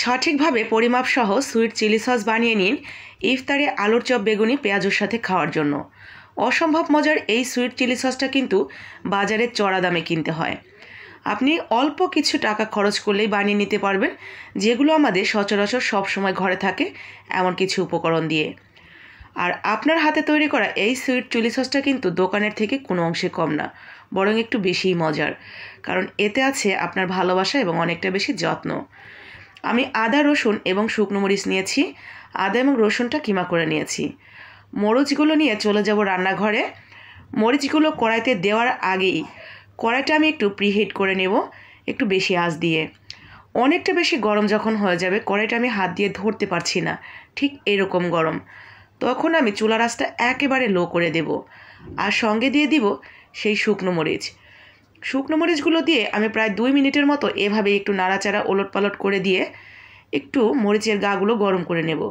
সঠিকভাবে পরিমাপ সহ সুইট চিলি সস বানিয়ে নিন ইফতারে আলুর চপ বেগুনি পেঁয়াজুর সাথে খাওয়ার জন্য অসম্ভব মজার এই সুইট চিলি সসটা কিন্তু বাজারে চড়া দামে কিনতে হয় আপনি অল্প কিছু টাকা খরচ করলেই বানিয়ে নিতে পারবেন যেগুলো আমাদের সচরাচর সবসময় ঘরে থাকে এমন কিছু উপকরণ দিয়ে আর আপনার হাতে তৈরি করা এই সুইট চিলি সসটা কিন্তু দোকানের থেকে কোনো অংশে কম না বরং একটু বেশিই মজার কারণ এতে আছে আপনার ভালোবাসা এবং অনেকটা বেশি যত্ন আমি আদা রসুন এবং শুকনো মরিচ নিয়েছি আদা এবং রসুনটা কিমা করে নিয়েছি মরিচগুলো নিয়ে চলে যাব রান্নাঘরে মরিচগুলো কড়াইতে দেওয়ার আগেই কড়াইটা আমি একটু প্রিহিট করে নেব একটু বেশি আঁচ দিয়ে অনেকটা বেশি গরম যখন হয়ে যাবে কড়াইটা আমি হাত দিয়ে ধরতে পারছি না ঠিক এরকম গরম তখন আমি চুলা রাস্তা একেবারে লো করে দেব আর সঙ্গে দিয়ে দিব সেই শুকনো মরিচ শুকনো মরিচগুলো দিয়ে আমি প্রায় দুই মিনিটের মতো এভাবে একটু নাড়াচাড়া ওলট পালট করে দিয়ে একটু মরিচের গাগুলো গরম করে নেব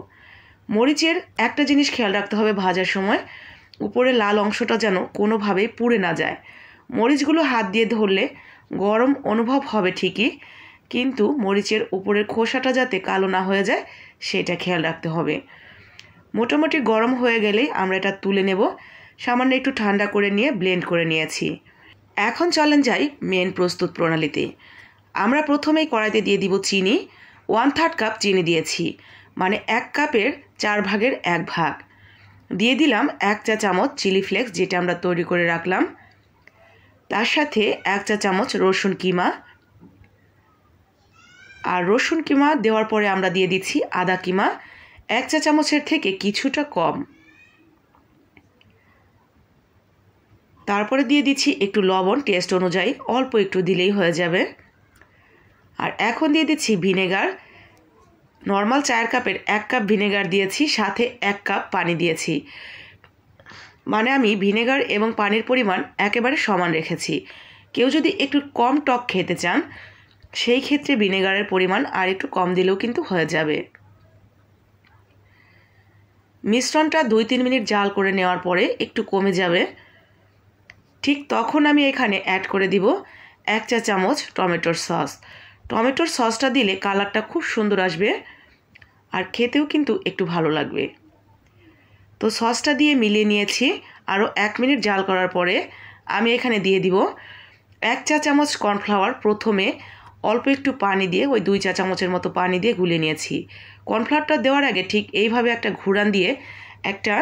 মরিচের একটা জিনিস খেয়াল রাখতে হবে ভাজার সময় উপরে লাল অংশটা যেন কোনোভাবেই পুড়ে না যায় মরিচগুলো হাত দিয়ে ধরলে গরম অনুভব হবে ঠিকই কিন্তু মরিচের উপরের খোসাটা যাতে কালো না হয়ে যায় সেটা খেয়াল রাখতে হবে মোটামুটি গরম হয়ে গেলেই আমরা এটা তুলে নেব সামান্য একটু ঠান্ডা করে নিয়ে ব্লেন্ড করে নিয়েছি এখন চলেন যাই মেন প্রস্তুত প্রণালীতে আমরা প্রথমেই কড়াইতে দিয়ে দিব চিনি ওয়ান থার্ড কাপ চিনি দিয়েছি মানে এক কাপের চার ভাগের এক ভাগ দিয়ে দিলাম এক চা চামচ চিলি ফ্লেক্স যেটা আমরা তৈরি করে রাখলাম তার সাথে এক চা চামচ রসুন কিমা আর রসুন কিমা দেওয়ার পরে আমরা দিয়ে দিচ্ছি আদা কিমা এক চা চামচের থেকে কিছুটা কম তারপরে দিয়ে দিচ্ছি একটু লবণ টেস্ট অনুযায়ী অল্প একটু দিলেই হয়ে যাবে আর এখন দিয়ে দিচ্ছি ভিনেগার নর্মাল চায়ের কাপের এক কাপ ভিনেগার দিয়েছি সাথে এক কাপ পানি দিয়েছি মানে আমি ভিনেগার এবং পানির পরিমাণ একেবারে সমান রেখেছি কেউ যদি একটু কম টক খেতে চান সেই ক্ষেত্রে ভিনেগারের পরিমাণ আর একটু কম দিলেও কিন্তু হয়ে যাবে মিশ্রণটা দুই তিন মিনিট জাল করে নেওয়ার পরে একটু কমে যাবে ঠিক তখন আমি এখানে অ্যাড করে দিব এক চা চামচ টমেটোর সস টমেটোর সসটা দিলে কালারটা খুব সুন্দর আসবে আর খেতেও কিন্তু একটু ভালো লাগবে তো সসটা দিয়ে মিলিয়ে নিয়েছি আরও এক মিনিট জাল করার পরে আমি এখানে দিয়ে দিব এক চা চামচ কর্নফ্লাওয়ার প্রথমে অল্প একটু পানি দিয়ে ওই দুই চা চামচের মতো পানি দিয়ে গুলে নিয়েছি কর্নফ্লাওয়ারটা দেওয়ার আগে ঠিক এইভাবে একটা ঘুরান দিয়ে একটা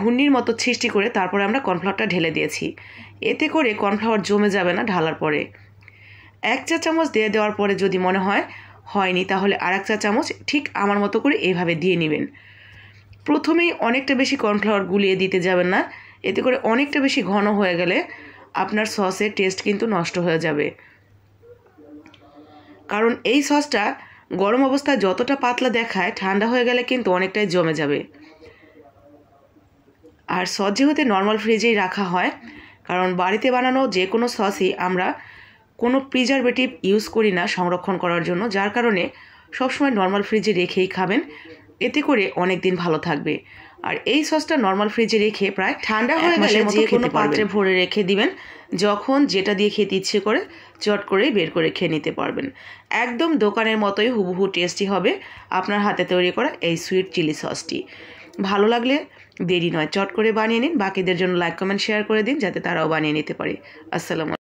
ঘূর্ণির মতো সৃষ্টি করে তারপরে আমরা কর্নফ্লাওয়ারটা ঢেলে দিয়েছি এতে করে কর্নফ্লাওয়ার জমে যাবে না ঢালার পরে এক চা চামচ দিয়ে দেওয়ার পরে যদি মনে হয় হয়নি তাহলে আর এক চা চামচ ঠিক আমার মতো করে এইভাবে দিয়ে নেবেন প্রথমেই অনেকটা বেশি কর্নফ্লাওয়ার গুলিয়ে দিতে যাবেন না এতে করে অনেকটা বেশি ঘন হয়ে গেলে আপনার সসের টেস্ট কিন্তু নষ্ট হয়ে যাবে কারণ এই সসটা গরম অবস্থায় যতটা পাতলা দেখায় ঠান্ডা হয়ে গেলে কিন্তু অনেকটাই জমে যাবে আর সস যেহেতু নর্মাল ফ্রিজেই রাখা হয় কারণ বাড়িতে বানানো যে কোনো সসই আমরা কোনো প্রিজারভেটিভ ইউজ করি না সংরক্ষণ করার জন্য যার কারণে সবসময় নর্মাল ফ্রিজে রেখেই খাবেন এতে করে অনেক দিন ভালো থাকবে আর এই সসটা নর্মাল ফ্রিজে রেখে প্রায় ঠান্ডা হয়ে গেলে যে কোনো পাত্রে ভরে রেখে দিবেন যখন যেটা দিয়ে খেতে ইচ্ছে করে চট করে বের করে খেয়ে নিতে পারবেন একদম দোকানের মতোই হুবহু টেস্টি হবে আপনার হাতে তৈরি করা এই সুইট চিলি সসটি ভালো লাগলে দেরি নয় চট করে বানিয়ে নিন বাকিদের জন্য লাইক কমেন্ট শেয়ার করে দিন যাতে তারাও বানিয়ে নিতে পারে আসসালাম